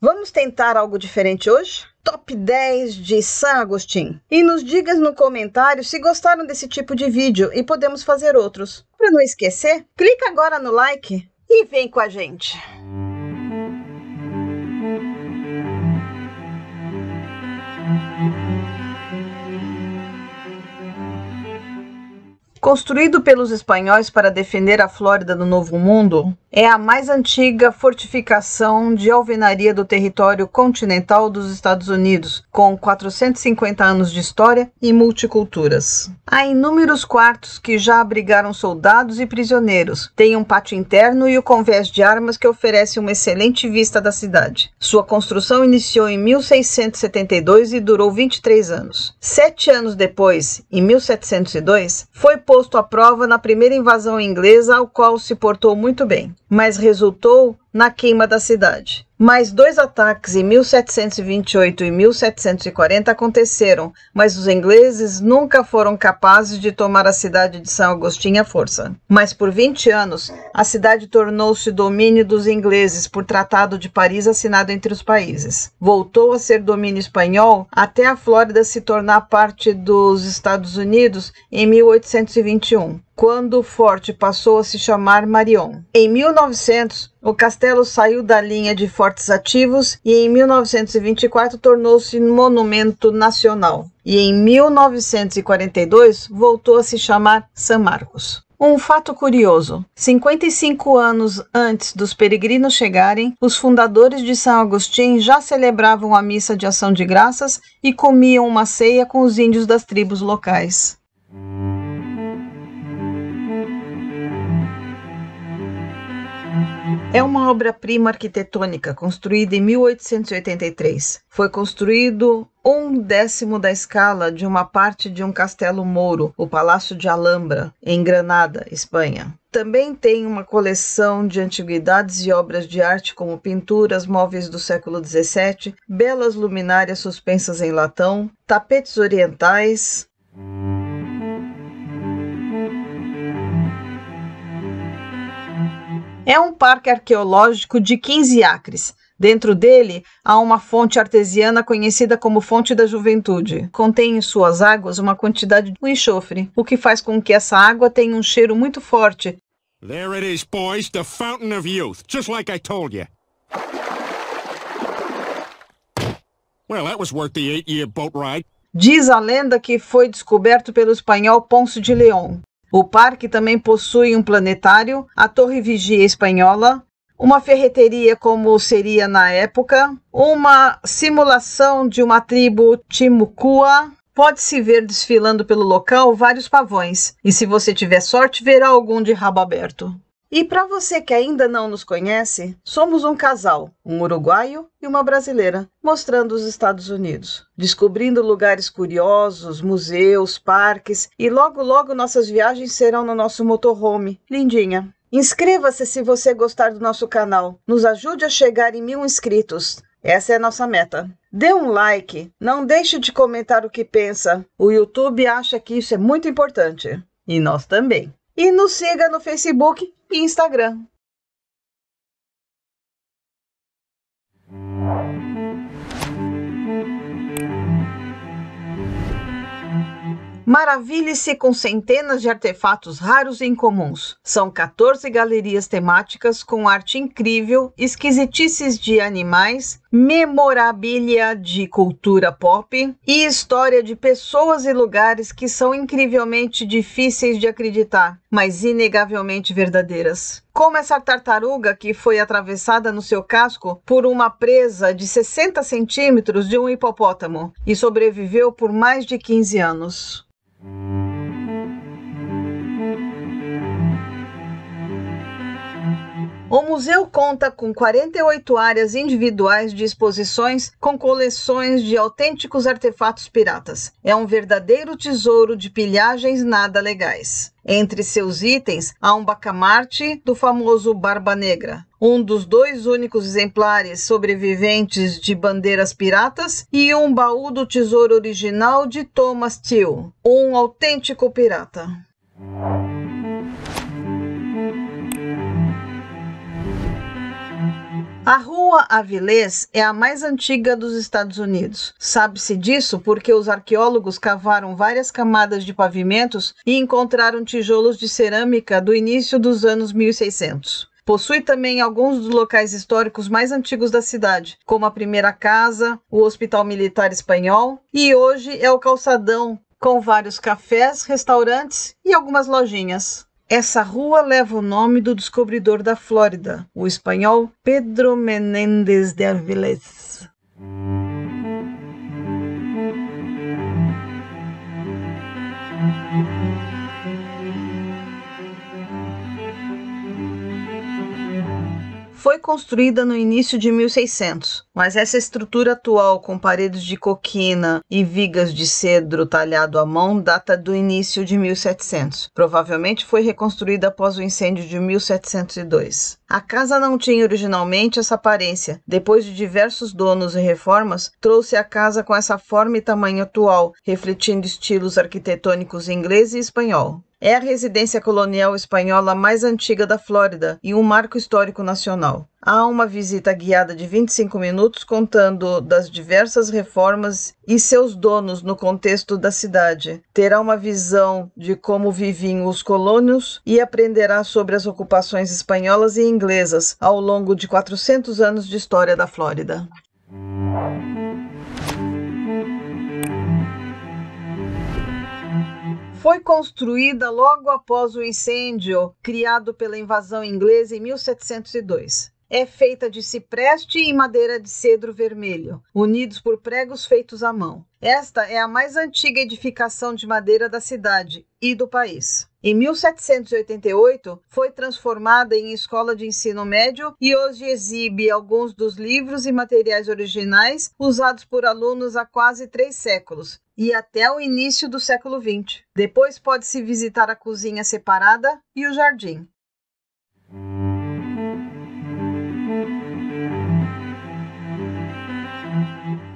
Vamos tentar algo diferente hoje? Top 10 de San Agostinho. E nos diga no comentário se gostaram desse tipo de vídeo e podemos fazer outros. Para não esquecer, clica agora no like e vem com a gente. Construído pelos espanhóis para defender a Flórida do Novo Mundo, é a mais antiga fortificação de alvenaria do território continental dos Estados Unidos, com 450 anos de história e multiculturas. Há inúmeros quartos que já abrigaram soldados e prisioneiros. Tem um pátio interno e o convés de armas que oferece uma excelente vista da cidade. Sua construção iniciou em 1672 e durou 23 anos. Sete anos depois, em 1702, foi posto à prova na primeira invasão inglesa, ao qual se portou muito bem, mas resultou na queima da cidade. Mais dois ataques em 1728 e 1740 aconteceram, mas os ingleses nunca foram capazes de tomar a cidade de São Agostinho à força. Mas por 20 anos, a cidade tornou-se domínio dos ingleses por Tratado de Paris assinado entre os países. Voltou a ser domínio espanhol até a Flórida se tornar parte dos Estados Unidos em 1821 quando o forte passou a se chamar Marion. Em 1900, o castelo saiu da linha de fortes ativos e em 1924 tornou-se monumento nacional. E em 1942 voltou a se chamar San Marcos. Um fato curioso: 55 anos antes dos peregrinos chegarem, os fundadores de São Agostinho já celebravam a missa de ação de graças e comiam uma ceia com os índios das tribos locais. É uma obra-prima arquitetônica construída em 1883. Foi construído um décimo da escala de uma parte de um castelo mouro, o Palácio de Alhambra, em Granada, Espanha. Também tem uma coleção de antiguidades e obras de arte, como pinturas, móveis do século XVII, belas luminárias suspensas em latão, tapetes orientais. É um parque arqueológico de 15 acres. Dentro dele há uma fonte artesiana conhecida como Fonte da Juventude. Contém em suas águas uma quantidade de enxofre, o que faz com que essa água tenha um cheiro muito forte. There it is, boys, the fountain of youth, just like I told you. Well, that was worth the eight-year boat ride. Diz a lenda que foi descoberto pelo espanhol Ponce de León. O parque também possui um planetário, a Torre Vigia Espanhola, uma ferreteria como seria na época, uma simulação de uma tribo Timucua. Pode-se ver desfilando pelo local vários pavões, e se você tiver sorte, verá algum de rabo aberto. E para você que ainda não nos conhece, somos um casal, um uruguaio e uma brasileira, mostrando os Estados Unidos, descobrindo lugares curiosos, museus, parques e logo logo nossas viagens serão no nosso motorhome, lindinha. Inscreva-se se você gostar do nosso canal, nos ajude a chegar em mil inscritos. Essa é a nossa meta. Dê um like, não deixe de comentar o que pensa. O YouTube acha que isso é muito importante. E nós também. E nos siga no Facebook e Instagram. Maravilhe-se com centenas de artefatos raros e incomuns. São 14 galerias temáticas com arte incrível, esquisitices de animais, memorabilia de cultura pop e história de pessoas e lugares que são incrivelmente difíceis de acreditar, mas inegavelmente verdadeiras. Como essa tartaruga que foi atravessada no seu casco por uma presa de 60 centímetros de um hipopótamo e sobreviveu por mais de 15 anos. O museu conta com 48 áreas individuais de exposições com coleções de autênticos artefatos piratas. É um verdadeiro tesouro de pilhagens nada legais. Entre seus itens há um bacamarte do famoso Barba Negra, um dos dois únicos exemplares sobreviventes de bandeiras piratas e um baú do tesouro original de Thomas Till, um autêntico pirata. A Rua Avilés é a mais antiga dos Estados Unidos. Sabe-se disso porque os arqueólogos cavaram várias camadas de pavimentos e encontraram tijolos de cerâmica do início dos anos 1600. Possui também alguns dos locais históricos mais antigos da cidade, como a Primeira Casa, o Hospital Militar Espanhol e hoje é o calçadão com vários cafés, restaurantes e algumas lojinhas. Essa rua leva o nome do descobridor da Flórida, o espanhol Pedro Menéndez de Avilés. Foi construída no início de 1600, mas essa estrutura atual com paredes de coquina e vigas de cedro talhado à mão data do início de 1700. Provavelmente foi reconstruída após o incêndio de 1702. A casa não tinha originalmente essa aparência. Depois de diversos donos e reformas, trouxe a casa com essa forma e tamanho atual, refletindo estilos arquitetônicos inglês e espanhol. É a residência colonial espanhola mais antiga da Flórida e um marco histórico nacional. Há uma visita guiada de 25 minutos contando das diversas reformas e seus donos no contexto da cidade. Terá uma visão de como viviam os colônios e aprenderá sobre as ocupações espanholas e inglesas ao longo de 400 anos de história da Flórida. foi construída logo após o incêndio criado pela invasão inglesa em 1702. É feita de cipreste e madeira de cedro vermelho, unidos por pregos feitos à mão. Esta é a mais antiga edificação de madeira da cidade e do país. Em 1788, foi transformada em escola de ensino médio e hoje exibe alguns dos livros e materiais originais usados por alunos há quase três séculos e até o início do século XX. Depois pode-se visitar a cozinha separada e o jardim.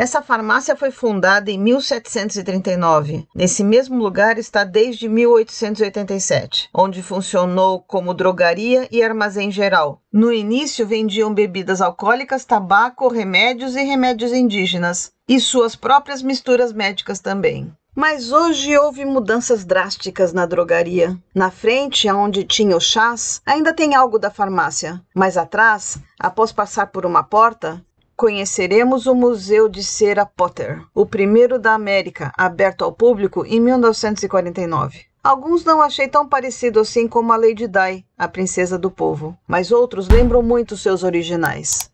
Essa farmácia foi fundada em 1739. Nesse mesmo lugar está desde 1887, onde funcionou como drogaria e armazém geral. No início vendiam bebidas alcoólicas, tabaco, remédios e remédios indígenas, e suas próprias misturas médicas também. Mas hoje houve mudanças drásticas na drogaria. Na frente, onde tinha o chás, ainda tem algo da farmácia, mas atrás, após passar por uma porta, conheceremos o Museu de Cera Potter, o primeiro da América, aberto ao público em 1949. Alguns não achei tão parecido assim como a Lady Di, a princesa do povo, mas outros lembram muito seus originais.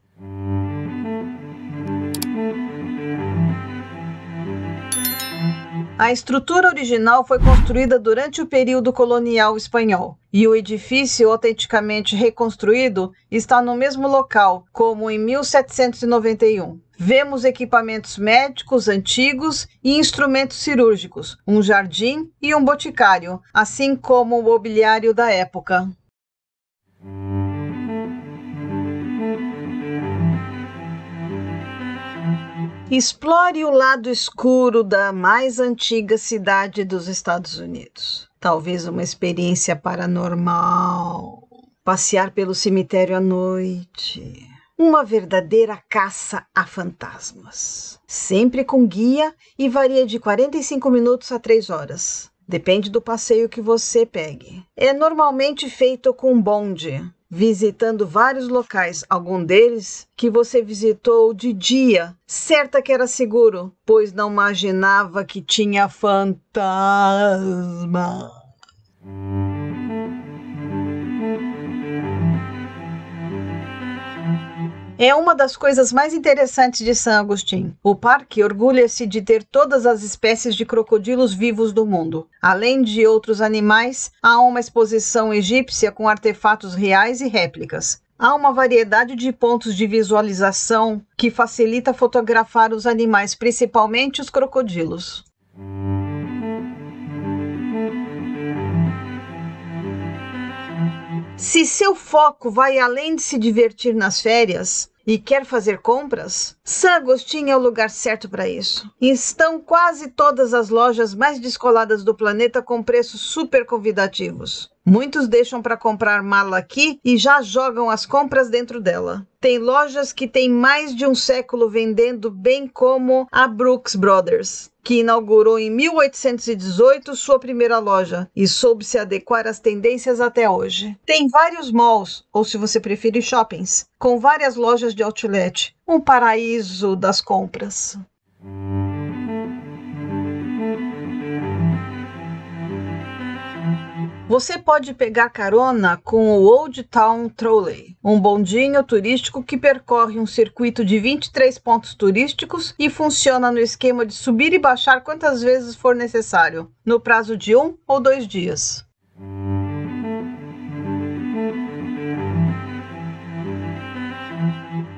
A estrutura original foi construída durante o período colonial espanhol e o edifício autenticamente reconstruído está no mesmo local, como em 1791. Vemos equipamentos médicos antigos e instrumentos cirúrgicos, um jardim e um boticário, assim como o mobiliário da época. Explore o lado escuro da mais antiga cidade dos Estados Unidos. Talvez uma experiência paranormal. Passear pelo cemitério à noite. Uma verdadeira caça a fantasmas. Sempre com guia e varia de 45 minutos a 3 horas. Depende do passeio que você pegue. É normalmente feito com bonde, visitando vários locais, algum deles que você visitou de dia, certa que era seguro, pois não imaginava que tinha fantasma. É uma das coisas mais interessantes de San Agustin. O parque orgulha-se de ter todas as espécies de crocodilos vivos do mundo. Além de outros animais, há uma exposição egípcia com artefatos reais e réplicas. Há uma variedade de pontos de visualização que facilita fotografar os animais, principalmente os crocodilos. Se seu foco vai além de se divertir nas férias, e quer fazer compras? San Agostinho é o lugar certo para isso. Estão quase todas as lojas mais descoladas do planeta com preços super convidativos. Muitos deixam para comprar mala aqui e já jogam as compras dentro dela. Tem lojas que têm mais de um século vendendo, bem como a Brooks Brothers que inaugurou em 1818 sua primeira loja e soube se adequar às tendências até hoje. Tem vários malls, ou se você preferir, shoppings, com várias lojas de outlet. Um paraíso das compras. Você pode pegar carona com o Old Town Trolley, um bondinho turístico que percorre um circuito de 23 pontos turísticos e funciona no esquema de subir e baixar quantas vezes for necessário, no prazo de um ou dois dias.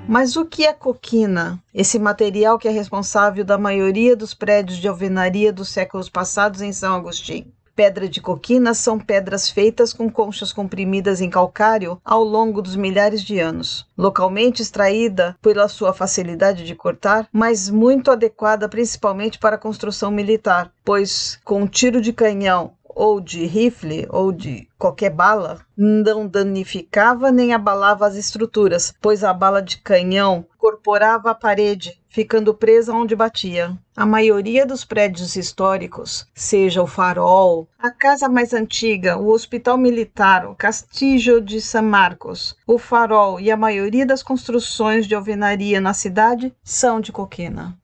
Mas o que é coquina? Esse material que é responsável da maioria dos prédios de alvenaria dos séculos passados em São Agostinho. Pedra de coquina são pedras feitas com conchas comprimidas em calcário ao longo dos milhares de anos, localmente extraída pela sua facilidade de cortar, mas muito adequada principalmente para a construção militar, pois com um tiro de canhão ou de rifle ou de qualquer bala não danificava nem abalava as estruturas, pois a bala de canhão corporava a parede ficando presa onde batia. A maioria dos prédios históricos, seja o Farol, a casa mais antiga, o Hospital Militar, o Castillo de San Marcos, o Farol e a maioria das construções de alvenaria na cidade são de coquina.